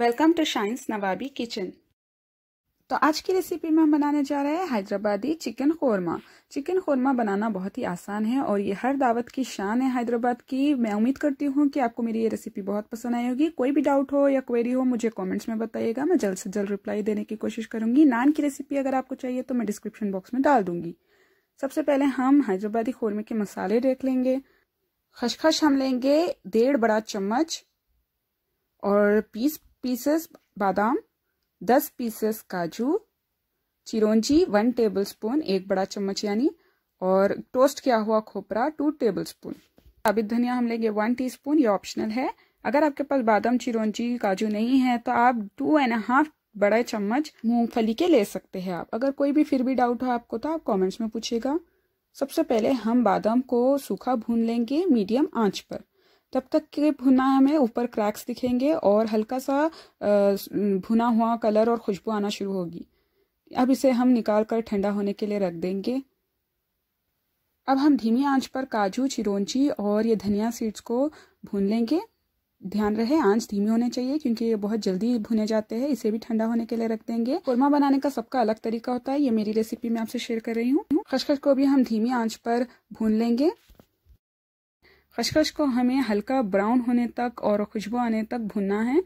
welcome to Shine's Nawabi kitchen तो आज की रेसिपी में हम बनाने जा रहे हैं हैदराबादी चिकन कौरमा चिकन कौरमा बनाना बहुत ही आसान है और ये हर दावत की शान है हैदराबाद की मैं उम्मीद करती हूँ कि आपको मेरी ये रेसिपी बहुत पसंद आई होगी कोई भी डाउट हो या क्वेरी हो मुझे कमेंट्स में बताइएगा मैं जल्द से जल्द रिप्लाई देने की कोशिश करूंगी नान की रेसिपी अगर आपको चाहिए तो मैं डिस्क्रिप्शन बॉक्स में डाल दूंगी सबसे पहले हम हैदराबादी कौरमे के मसाले देख लेंगे खशखश हम लेंगे डेढ़ बड़ा चम्मच और पीस पीसेस बादाम दस पीसेस काजू चिरौंजी वन टेबल स्पून एक बड़ा चम्मच यानी और टोस्ट किया हुआ खोपरा टू टेबल स्पून साबित धनिया हम लेंगे वन टीस्पून ये ऑप्शनल है अगर आपके पास बादाम चिरौंजी काजू नहीं है तो आप टू एंड हाफ बड़े चम्मच मूंगफली के ले सकते हैं आप अगर कोई भी फिर भी डाउट हो आपको तो आप कमेंट्स में पूछेगा सबसे पहले हम बादाम को सूखा भून लेंगे मीडियम आंच पर तब तक के भुना हमें ऊपर क्रैक्स दिखेंगे और हल्का सा भुना हुआ कलर और खुशबू आना शुरू होगी अब इसे हम निकाल कर ठंडा होने के लिए रख देंगे अब हम धीमी आंच पर काजू चिरौंजी और ये धनिया सीड्स को भून लेंगे ध्यान रहे आंच धीमी होने चाहिए क्योंकि ये बहुत जल्दी भुने जाते हैं इसे भी ठंडा होने के लिए रख देंगे कोरमा बनाने का सबका अलग तरीका होता है ये मेरी रेसिपी मैं आपसे शेयर कर रही हूँ खसखस को भी हम धीमी आंच पर भून लेंगे खशखश को हमें हल्का ब्राउन होने तक और खुशबू आने तक भुनना है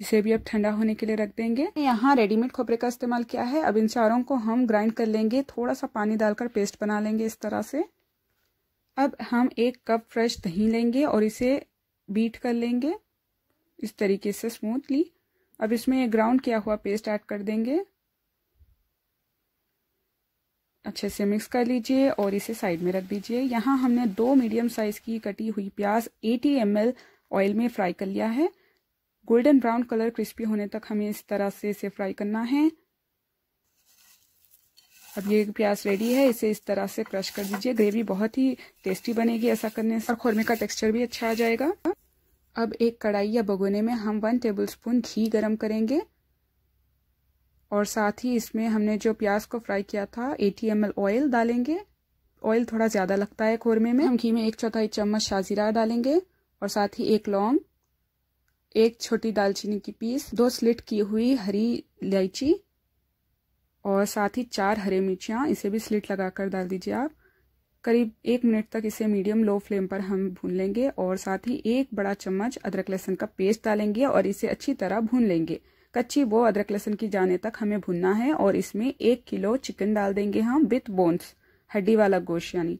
इसे भी अब ठंडा होने के लिए रख देंगे यहाँ रेडीमेड खोपरे का इस्तेमाल किया है अब इन चारों को हम ग्राइंड कर लेंगे थोड़ा सा पानी डालकर पेस्ट बना लेंगे इस तरह से अब हम एक कप फ्रेश दही लेंगे और इसे बीट कर लेंगे इस तरीके से स्मूथली अब इसमें ग्राउंड किया हुआ पेस्ट ऐड कर देंगे अच्छे से मिक्स कर लीजिए और इसे साइड में रख दीजिए यहाँ हमने दो मीडियम साइज की कटी हुई प्याज 80 एम ऑयल में फ्राई कर लिया है गोल्डन ब्राउन कलर क्रिस्पी होने तक हमें इस तरह से इसे फ्राई करना है अब ये प्याज रेडी है इसे इस तरह से क्रश कर दीजिए ग्रेवी बहुत ही टेस्टी बनेगी ऐसा करने से और खोरमे का टेक्सचर भी अच्छा आ जाएगा अब एक कढ़ाई या भगोने में हम वन टेबल घी गर्म करेंगे और साथ ही इसमें हमने जो प्याज को फ्राई किया था टी एम ऑयल डालेंगे ऑयल थोड़ा ज़्यादा लगता है कौरमे में हम घी में एक चौथाई चम्मच शाजीरा डालेंगे और साथ ही एक लौंग एक छोटी दालचीनी की पीस दो स्लिट की हुई हरी इलायची और साथ ही चार हरे मिर्चियाँ इसे भी स्लिट लगाकर डाल दीजिए आप करीब एक मिनट तक इसे मीडियम लो फ्लेम पर हम भून लेंगे और साथ ही एक बड़ा चम्मच अदरक लहसुन का पेस्ट डालेंगे और इसे अच्छी तरह भून लेंगे कच्ची वो अदरक लहसुन की जाने तक हमें भुनना है और इसमें एक किलो चिकन डाल देंगे हम विथ बोन्स हड्डी वाला गोश्त यानी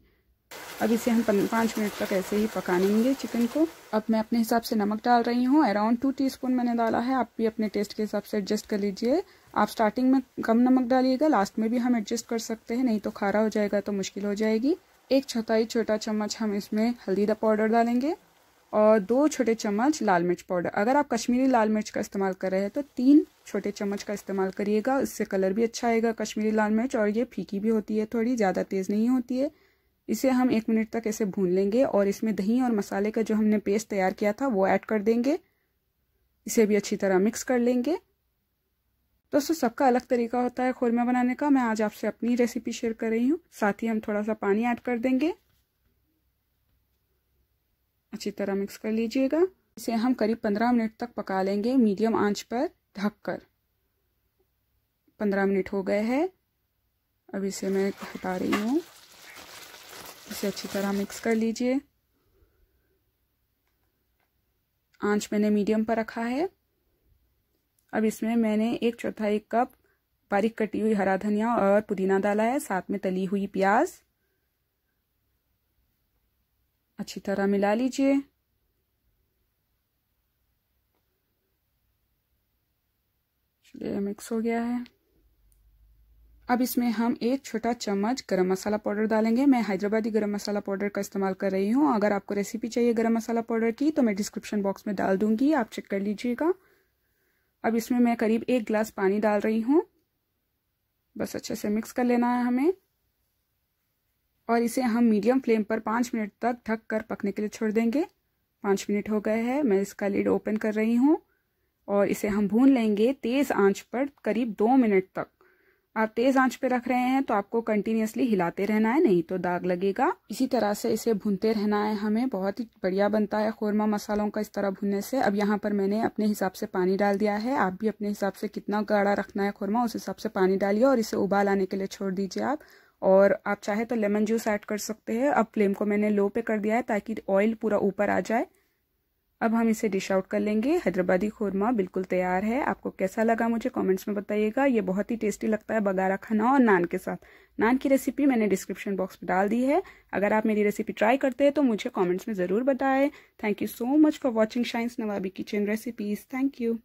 अब इसे हम पाँच मिनट तक ऐसे ही पकानेंगे चिकन को अब मैं अपने हिसाब से नमक डाल रही हूँ अराउंड टू टीस्पून मैंने डाला है आप भी अपने टेस्ट के हिसाब से एडजस्ट कर लीजिए आप स्टार्टिंग में कम नमक डालिएगा लास्ट में भी हम एडजस्ट कर सकते हैं नहीं तो खारा हो जाएगा तो मुश्किल हो जाएगी एक चौथाई छोटा चम्मच हम इसमें हल्दी का पाउडर डालेंगे और दो छोटे चम्मच लाल मिर्च पाउडर अगर आप कश्मीरी लाल मिर्च का इस्तेमाल कर रहे हैं तो तीन छोटे चम्मच का इस्तेमाल करिएगा इससे कलर भी अच्छा आएगा कश्मीरी लाल मिर्च और ये फीकी भी होती है थोड़ी ज़्यादा तेज़ नहीं होती है इसे हम एक मिनट तक ऐसे भून लेंगे और इसमें दही और मसाले का जो हमने पेस्ट तैयार किया था वो ऐड कर देंगे इसे भी अच्छी तरह मिक्स कर लेंगे दोस्तों सबका अलग तरीका होता है खोरमा बनाने का मैं आज आपसे अपनी रेसिपी शेयर कर रही हूँ साथ ही हम थोड़ा सा पानी ऐड कर देंगे अच्छी तरह मिक्स कर लीजिएगा इसे हम करीब पंद्रह मिनट तक पका लेंगे मीडियम आंच पर ढक कर पंद्रह मिनट हो गए हैं अब इसे मैं हटा रही हूँ इसे अच्छी तरह मिक्स कर लीजिए आंच मैंने मीडियम पर रखा है अब इसमें मैंने एक चौथाई कप बारीक कटी हुई हरा धनिया और पुदीना डाला है साथ में तली हुई प्याज अच्छी तरह मिला लीजिए मिक्स हो गया है अब इसमें हम एक छोटा चम्मच गरम मसाला पाउडर डालेंगे मैं हैदराबादी गरम मसाला पाउडर का इस्तेमाल कर रही हूँ अगर आपको रेसिपी चाहिए गरम मसाला पाउडर की तो मैं डिस्क्रिप्शन बॉक्स में डाल दूंगी आप चेक कर लीजिएगा अब इसमें मैं करीब एक गिलास पानी डाल रही हूँ बस अच्छे से मिक्स कर लेना है हमें और इसे हम मीडियम फ्लेम पर पाँच मिनट तक ढक कर पकने के लिए छोड़ देंगे पाँच मिनट हो गए हैं मैं इसका लिड ओपन कर रही हूँ और इसे हम भून लेंगे तेज़ आंच पर करीब दो मिनट तक आप तेज़ आंच पर रख रहे हैं तो आपको कंटिन्यूसली हिलाते रहना है नहीं तो दाग लगेगा इसी तरह से इसे भूनते रहना है हमें बहुत ही बढ़िया बनता है खोरमा मसालों का इस तरह भूनने से अब यहाँ पर मैंने अपने हिसाब से पानी डाल दिया है आप भी अपने हिसाब से कितना गाढ़ा रखना है खोरमा उस हिसाब से पानी डालिए और इसे उबाल आने के लिए छोड़ दीजिए आप और आप चाहे तो लेमन जूस ऐड कर सकते हैं अब फ्लेम को मैंने लो पे कर दिया है ताकि ऑयल पूरा ऊपर आ जाए अब हम इसे डिश आउट कर लेंगे हैदराबादी खुरमा बिल्कुल तैयार है आपको कैसा लगा मुझे कमेंट्स में बताइएगा ये बहुत ही टेस्टी लगता है बगारा खाना और नान के साथ नान की रेसिपी मैंने डिस्क्रिप्शन बॉक्स में डाल दी है अगर आप मेरी रेसिपी ट्राई करते हैं तो मुझे कमेंट्स में ज़रूर बताएं thank you so much for watching Shine's Nawabi kitchen recipes thank you